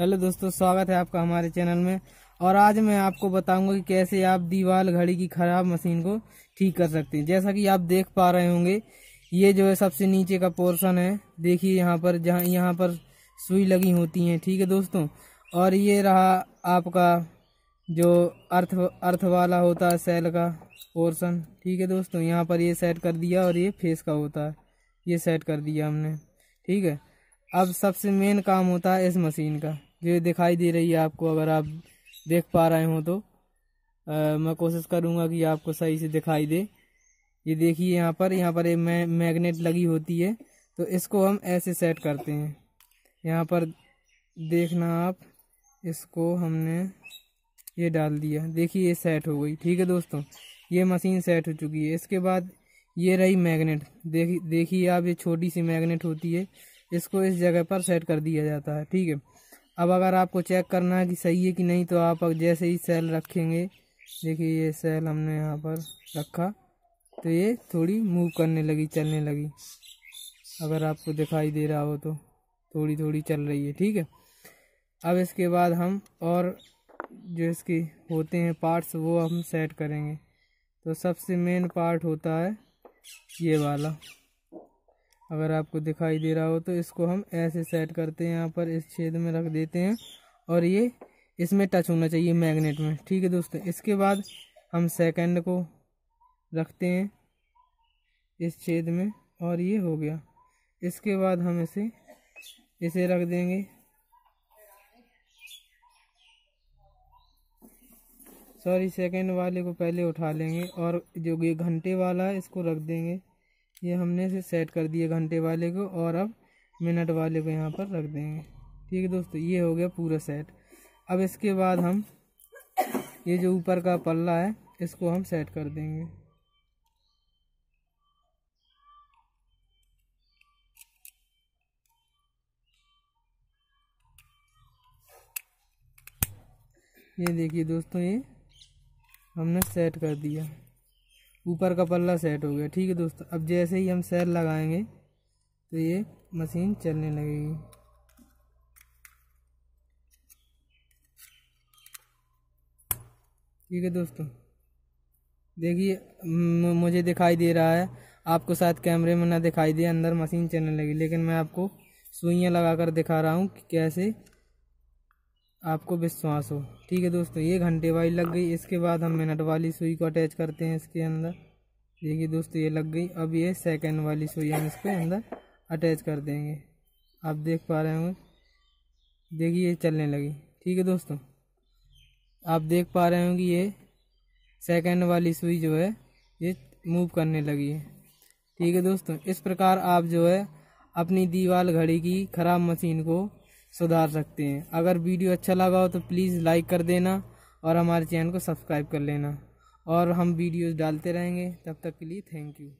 hello दोस्तों स्वागत है आपका हमारे चैनल में और आज मैं आपको बताऊंगा कि कैसे आप दीवार घड़ी की खराब मशीन को ठीक कर सकते हैं जैसा कि आप देख पा रहे होंगे ये जो है सबसे नीचे का पोर्शन है देखिए यहाँ पर जहाँ यहाँ पर सुई लगी होती है ठीक है दोस्तों और ये रहा आपका जो अर्थ अर्थ वाला होता है सेल का पोर्सन ठीक है दोस्तों यहाँ पर ये सेट कर दिया और ये फेस का होता है ये सेट कर दिया हमने ठीक है अब सबसे मेन काम होता है इस मशीन का ये दिखाई दे रही है आपको अगर आप देख पा रहे हो तो आ, मैं कोशिश करूँगा कि आपको सही से दिखाई दे ये देखिए यहाँ पर यहाँ पर मै, मैगनेट लगी होती है तो इसको हम ऐसे सेट करते हैं यहाँ पर देखना आप इसको हमने ये डाल दिया देखिए ये सेट हो गई ठीक है दोस्तों ये मशीन सेट हो चुकी है इसके बाद ये रही मैग्नेट देखिए देखिए आप ये छोटी सी मैग्नेट होती है इसको इस जगह पर सेट कर दिया जाता है ठीक है अब अगर आपको चेक करना है कि सही है कि नहीं तो आप जैसे ही सेल रखेंगे देखिए ये सेल हमने यहाँ पर रखा तो ये थोड़ी मूव करने लगी चलने लगी अगर आपको दिखाई दे रहा हो तो थोड़ी थोड़ी चल रही है ठीक है अब इसके बाद हम और जो इसके होते हैं पार्ट्स वो हम सेट करेंगे तो सबसे मेन पार्ट होता है ये वाला अगर आपको दिखाई दे रहा हो तो इसको हम ऐसे सेट करते हैं यहाँ पर इस छेद में रख देते हैं और ये इसमें टच होना चाहिए मैग्नेट में ठीक है दोस्तों इसके बाद हम सेकंड को रखते हैं इस छेद में और ये हो गया इसके बाद हम इसे इसे रख देंगे सॉरी सेकंड वाले को पहले उठा लेंगे और जो ये घंटे वाला है इसको रख देंगे ये हमने इसे सेट कर दिया घंटे वाले को और अब मिनट वाले को यहाँ पर रख देंगे ठीक है दोस्तों ये हो गया पूरा सेट अब इसके बाद हम ये जो ऊपर का पल्ला है इसको हम सेट कर देंगे ये देखिए दोस्तों ये हमने सेट कर दिया ऊपर का पल्ला सेट हो गया ठीक है दोस्तों अब जैसे ही हम सेल लगाएंगे तो ये मशीन चलने लगेगी ठीक है दोस्तों देखिए मुझे दिखाई दे रहा है आपको शायद कैमरे में ना दिखाई दे अंदर मशीन चलने लगी लेकिन मैं आपको सुइयाँ लगाकर दिखा रहा हूँ कि कैसे आपको विश्वास हो ठीक है दोस्तों ये घंटे वाली लग गई इसके बाद हम मिनट वाली सुई को अटैच करते हैं इसके अंदर देखिए दोस्तों ये लग गई अब ये सेकंड वाली सुई हम इसके अंदर अटैच कर देंगे आप देख पा रहे होंगे देखिए ये चलने लगी ठीक है दोस्तों आप देख पा रहे होंगे ये सेकंड वाली सुई जो है ये मूव करने लगी है ठीक है दोस्तों इस प्रकार आप जो है अपनी दीवार घड़ी की ख़राब मशीन को सुधार सकते हैं अगर वीडियो अच्छा लगा हो तो प्लीज़ लाइक कर देना और हमारे चैनल को सब्सक्राइब कर लेना और हम वीडियोस डालते रहेंगे तब तक के लिए थैंक यू